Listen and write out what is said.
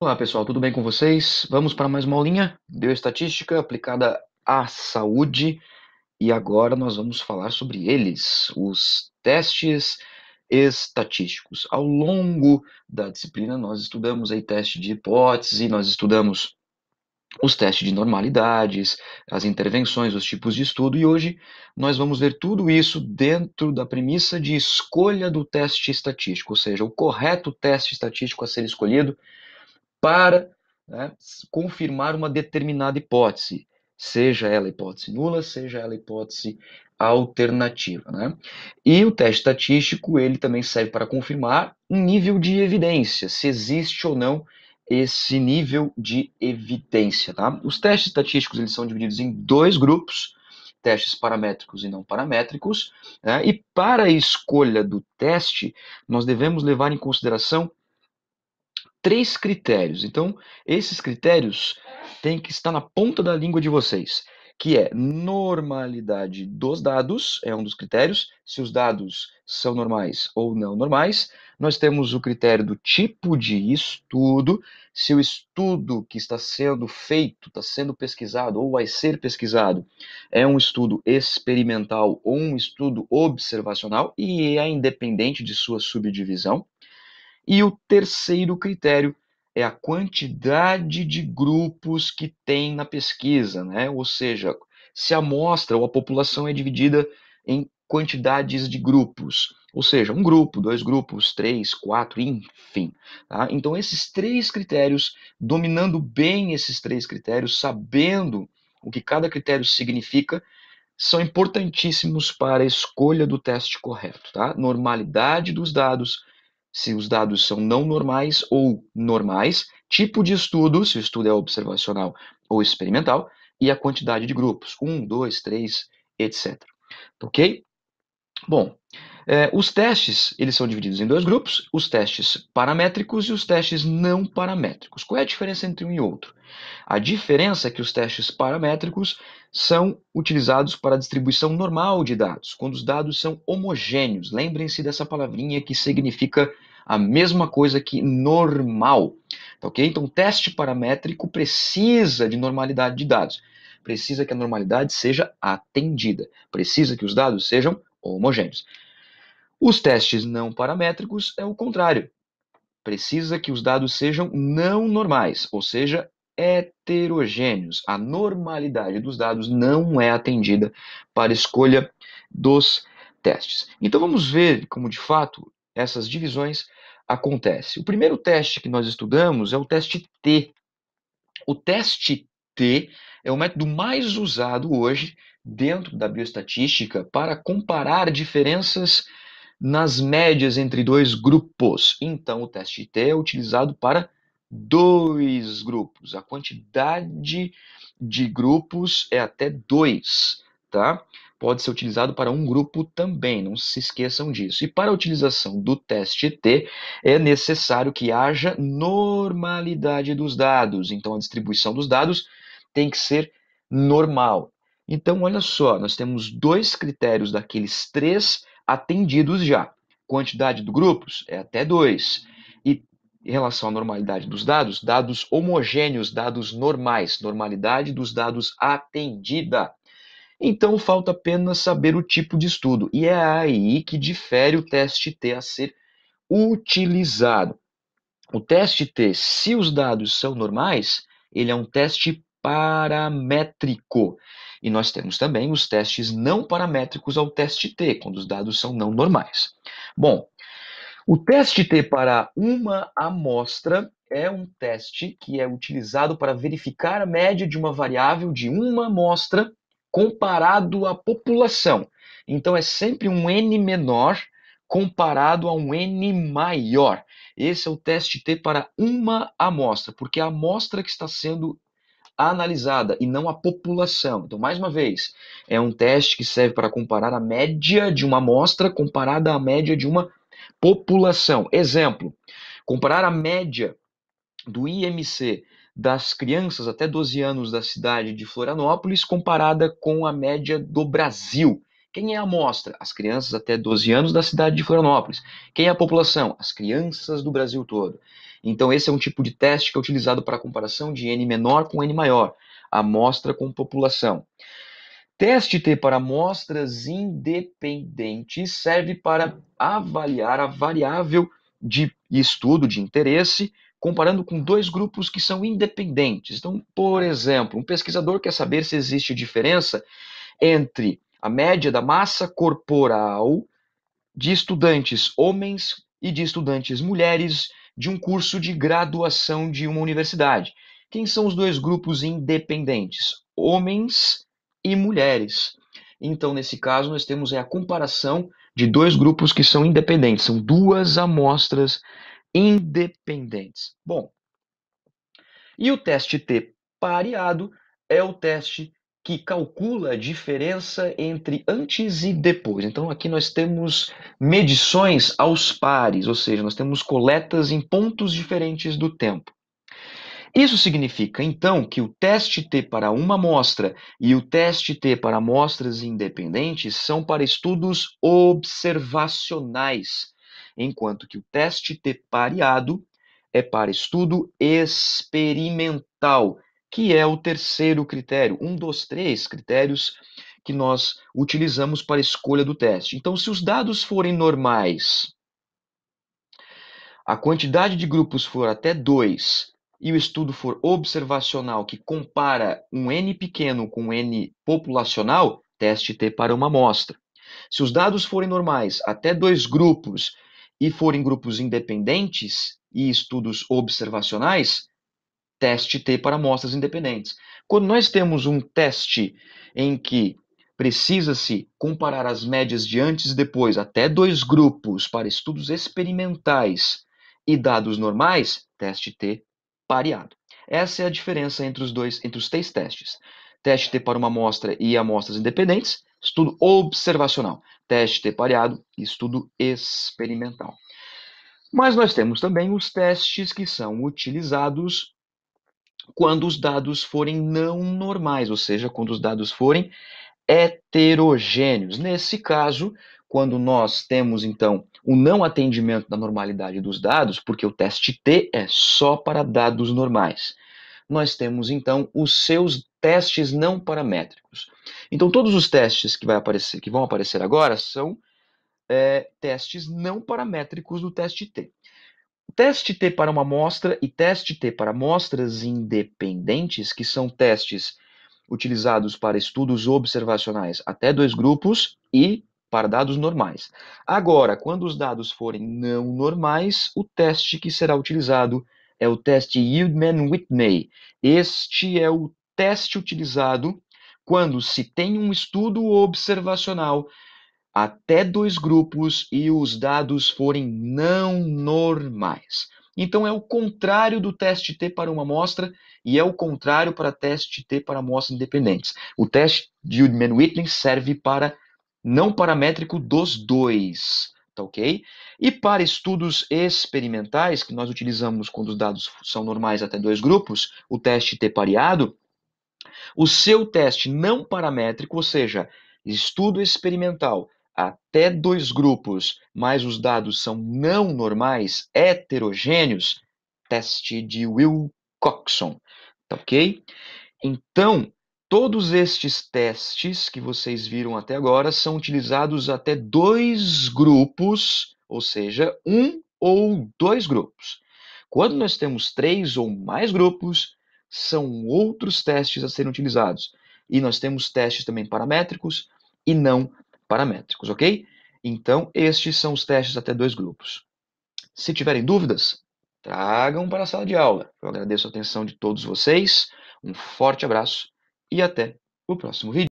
Olá pessoal, tudo bem com vocês? Vamos para mais uma aulinha Bioestatística aplicada à saúde e agora nós vamos falar sobre eles, os testes estatísticos. Ao longo da disciplina nós estudamos aí teste de hipótese, nós estudamos os testes de normalidades, as intervenções, os tipos de estudo e hoje nós vamos ver tudo isso dentro da premissa de escolha do teste estatístico, ou seja, o correto teste estatístico a ser escolhido para né, confirmar uma determinada hipótese, seja ela hipótese nula, seja ela hipótese alternativa. Né? E o teste estatístico ele também serve para confirmar um nível de evidência, se existe ou não esse nível de evidência. Tá? Os testes estatísticos eles são divididos em dois grupos, testes paramétricos e não paramétricos, né? e para a escolha do teste, nós devemos levar em consideração três critérios. Então, esses critérios têm que estar na ponta da língua de vocês, que é normalidade dos dados, é um dos critérios, se os dados são normais ou não normais. Nós temos o critério do tipo de estudo, se o estudo que está sendo feito, está sendo pesquisado ou vai ser pesquisado, é um estudo experimental ou um estudo observacional e é independente de sua subdivisão. E o terceiro critério é a quantidade de grupos que tem na pesquisa, né? Ou seja, se a amostra ou a população é dividida em quantidades de grupos, ou seja, um grupo, dois grupos, três, quatro, enfim. Tá? Então, esses três critérios, dominando bem esses três critérios, sabendo o que cada critério significa, são importantíssimos para a escolha do teste correto, tá? Normalidade dos dados, se os dados são não normais ou normais, tipo de estudo, se o estudo é observacional ou experimental, e a quantidade de grupos, um, dois, três, etc. Ok? Bom, é, os testes eles são divididos em dois grupos: os testes paramétricos e os testes não paramétricos. Qual é a diferença entre um e outro? A diferença é que os testes paramétricos são utilizados para a distribuição normal de dados, quando os dados são homogêneos. Lembrem-se dessa palavrinha que significa a mesma coisa que normal. Tá, ok? Então, teste paramétrico precisa de normalidade de dados. Precisa que a normalidade seja atendida. Precisa que os dados sejam homogêneos. Os testes não paramétricos é o contrário. Precisa que os dados sejam não normais, ou seja, heterogêneos. A normalidade dos dados não é atendida para escolha dos testes. Então vamos ver como de fato essas divisões acontecem. O primeiro teste que nós estudamos é o teste T. O teste T é o método mais usado hoje dentro da bioestatística para comparar diferenças nas médias entre dois grupos. Então, o teste T é utilizado para dois grupos. A quantidade de grupos é até dois, tá? Pode ser utilizado para um grupo também, não se esqueçam disso. E para a utilização do teste T, é necessário que haja normalidade dos dados. Então, a distribuição dos dados tem que ser normal. Então, olha só, nós temos dois critérios daqueles três atendidos já. Quantidade de grupos é até dois. E em relação à normalidade dos dados, dados homogêneos, dados normais, normalidade dos dados atendida. Então, falta apenas saber o tipo de estudo. E é aí que difere o teste T a ser utilizado. O teste T, se os dados são normais, ele é um teste paramétrico. E nós temos também os testes não paramétricos ao teste T, quando os dados são não normais. Bom, o teste T para uma amostra é um teste que é utilizado para verificar a média de uma variável de uma amostra comparado à população. Então é sempre um n menor comparado a um n maior. Esse é o teste T para uma amostra, porque a amostra que está sendo analisada e não a população. Então, mais uma vez, é um teste que serve para comparar a média de uma amostra comparada à média de uma população. Exemplo: comparar a média do IMC das crianças até 12 anos da cidade de Florianópolis comparada com a média do Brasil. Quem é a amostra? As crianças até 12 anos da cidade de Florianópolis. Quem é a população? As crianças do Brasil todo. Então, esse é um tipo de teste que é utilizado para comparação de N menor com N maior, amostra com população. Teste T para amostras independentes serve para avaliar a variável de estudo de interesse, comparando com dois grupos que são independentes. Então, por exemplo, um pesquisador quer saber se existe diferença entre a média da massa corporal de estudantes homens e de estudantes mulheres de um curso de graduação de uma universidade. Quem são os dois grupos independentes? Homens e mulheres. Então, nesse caso, nós temos a comparação de dois grupos que são independentes, são duas amostras independentes. Bom, e o teste T pareado é o teste que calcula a diferença entre antes e depois. Então aqui nós temos medições aos pares, ou seja, nós temos coletas em pontos diferentes do tempo. Isso significa, então, que o teste T para uma amostra e o teste T para amostras independentes são para estudos observacionais, enquanto que o teste T pareado é para estudo experimental, que é o terceiro critério, um dos três critérios que nós utilizamos para a escolha do teste. Então, se os dados forem normais, a quantidade de grupos for até 2 e o estudo for observacional, que compara um N pequeno com um N populacional, teste T para uma amostra. Se os dados forem normais, até dois grupos, e forem grupos independentes e estudos observacionais, teste T para amostras independentes. Quando nós temos um teste em que precisa-se comparar as médias de antes e depois até dois grupos para estudos experimentais e dados normais, teste T pareado. Essa é a diferença entre os dois, entre os três testes. Teste T para uma amostra e amostras independentes, estudo observacional. Teste T pareado, estudo experimental. Mas nós temos também os testes que são utilizados quando os dados forem não normais, ou seja, quando os dados forem heterogêneos. Nesse caso, quando nós temos então o não atendimento da normalidade dos dados, porque o teste T é só para dados normais, nós temos então os seus testes não paramétricos. Então todos os testes que, vai aparecer, que vão aparecer agora são é, testes não paramétricos do teste T teste T para uma amostra e teste T para amostras independentes, que são testes utilizados para estudos observacionais até dois grupos e para dados normais. Agora, quando os dados forem não normais, o teste que será utilizado é o teste Yieldman-Whitney. Este é o teste utilizado quando se tem um estudo observacional até dois grupos e os dados forem não normais. Então é o contrário do teste T para uma amostra e é o contrário para teste T para amostras independentes. O teste de udman whitney serve para não paramétrico dos dois, tá ok? E para estudos experimentais, que nós utilizamos quando os dados são normais até dois grupos, o teste T pareado, o seu teste não paramétrico, ou seja, estudo experimental até dois grupos, mas os dados são não normais, heterogêneos, teste de Wilcoxon, tá ok? Então, todos estes testes que vocês viram até agora são utilizados até dois grupos, ou seja, um ou dois grupos. Quando nós temos três ou mais grupos, são outros testes a serem utilizados. E nós temos testes também paramétricos e não paramétricos, ok? Então, estes são os testes até dois grupos. Se tiverem dúvidas, tragam para a sala de aula. Eu agradeço a atenção de todos vocês, um forte abraço e até o próximo vídeo.